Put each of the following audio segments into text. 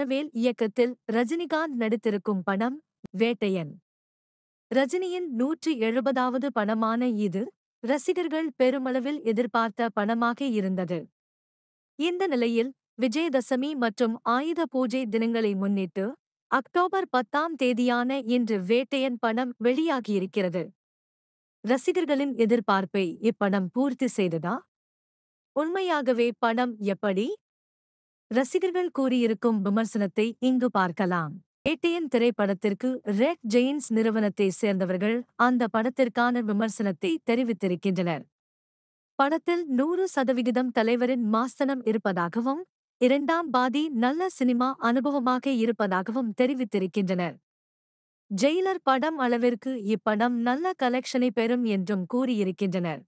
ரத்னவேல் இயக்கத்தில் ரஜினிகாந்த் நடித்திருக்கும் படம் வேட்டையன் ரஜினியின் நூற்றி எழுபதாவது படமான இது ரசிகர்கள் பெருமளவில் எதிர்பார்த்த படமாக இருந்தது இந்த நிலையில் விஜயதசமி மற்றும் ஆயுத பூஜை தினங்களை முன்னிட்டு அக்டோபர் பத்தாம் தேதியான இன்று வேட்டையன் படம் வெளியாகியிருக்கிறது ரசிகர்களின் எதிர்பார்ப்பை இப்படம் பூர்த்தி செய்ததா உண்மையாகவே படம் எப்படி ரசிகர்கள் கூறியிருக்கும் விமர்சனத்தை இங்கு பார்க்கலாம் ஏடிஎன் திரைப்படத்திற்கு ரெக் ஜெயின்ஸ் நிறுவனத்தை சேர்ந்தவர்கள் அந்த படத்திற்கான விமர்சனத்தை தெரிவித்திருக்கின்றனர் படத்தில் நூறு சதவிகிதம் தலைவரின் மாஸ்தனம் இருப்பதாகவும் இரண்டாம் பாதி நல்ல சினிமா அனுபவமாக இருப்பதாகவும் தெரிவித்திருக்கின்றனர் ஜெயிலர் படம் அளவிற்கு இப்படம் நல்ல கலெக்ஷனை பெறும் என்றும் கூறியிருக்கின்றனர்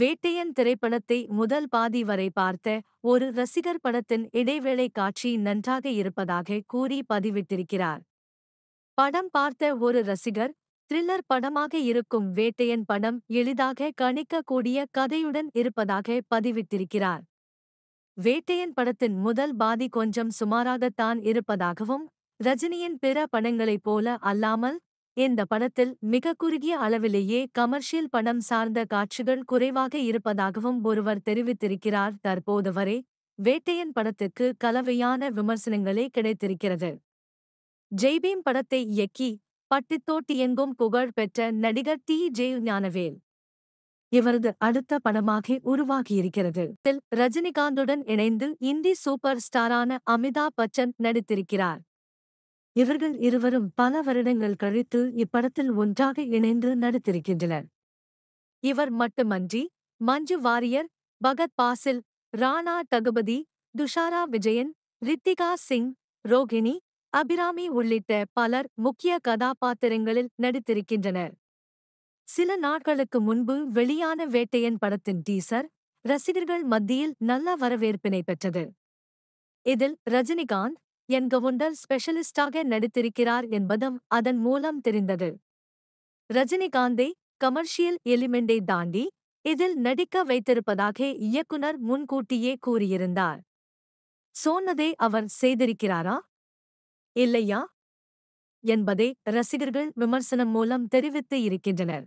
வேட்டையன் திரைப்படத்தை முதல் பாதி வரை பார்த்த ஒரு ரசிகர் படத்தின் இடைவேளை காட்சி நன்றாக இருப்பதாக கூறி பதிவிட்டிருக்கிறார் படம் பார்த்த ஒரு ரசிகர் த்ரில்லர் படமாக இருக்கும் வேட்டையன் படம் எளிதாக கணிக்கக்கூடிய கதையுடன் இருப்பதாக பதிவிட்டிருக்கிறார் வேட்டையன் படத்தின் முதல் பாதி கொஞ்சம் சுமாராகத்தான் இருப்பதாகவும் ரஜினியின் பிற படங்களைப் போல அல்லாமல் இந்த படத்தில் மிக குறுகிய அளவிலேயே கமர்ஷியல் படம் சார்ந்த காட்சிகள் குறைவாக இருப்பதாகவும் ஒருவர் தெரிவித்திருக்கிறார் தற்போது வரை வேட்டையன் படத்துக்கு கலவையான விமர்சனங்களே கிடைத்திருக்கிறது ஜெய்பீம் படத்தை இயக்கி பட்டித்தோட்டி எங்கும் புகழ் பெற்ற நடிகர் டி ஜெய் ஞானவேல் இவரது அடுத்த படமாக உருவாகியிருக்கிறது ரஜினிகாந்துடன் இணைந்து இந்தி சூப்பர் ஸ்டாரான அமிதாப் பச்சன் நடித்திருக்கிறார் இவர்கள் இருவரும் பல வருடங்கள் கழித்து இப்படத்தில் ஒன்றாக இணைந்து நடித்திருக்கின்றனர் இவர் மட்டுமன்றி மஞ்சு வாரியர் பகத் பாசில் ராணா தகுபதி துஷாரா விஜயன் ரித்திகா சிங் ரோகிணி அபிராமி உள்ளிட்ட பலர் முக்கிய கதாபாத்திரங்களில் நடித்திருக்கின்றனர் சில நாட்களுக்கு முன்பு வெளியான வேட்டையன் படத்தின் டீசர் ரசிகர்கள் மத்தியில் நல்ல வரவேற்பினை பெற்றது இதில் ரஜினிகாந்த் என் கவுண்டர் ஸ்பெஷலிஸ்டாக நடித்திருக்கிறார் என்பதும் அதன் மூலம் தெரிந்தது ரஜினிகாந்தை கமர்ஷியல் எலிமெண்டை தாண்டி இதில் நடிக்க வைத்திருப்பதாக இயக்குனர் முன்கூட்டியே கூறியிருந்தார் சொன்னதை அவர் செய்திருக்கிறாரா இல்லையா என்பதை ரசிகர்கள் விமர்சனம் மூலம் தெரிவித்து இருக்கின்றனர்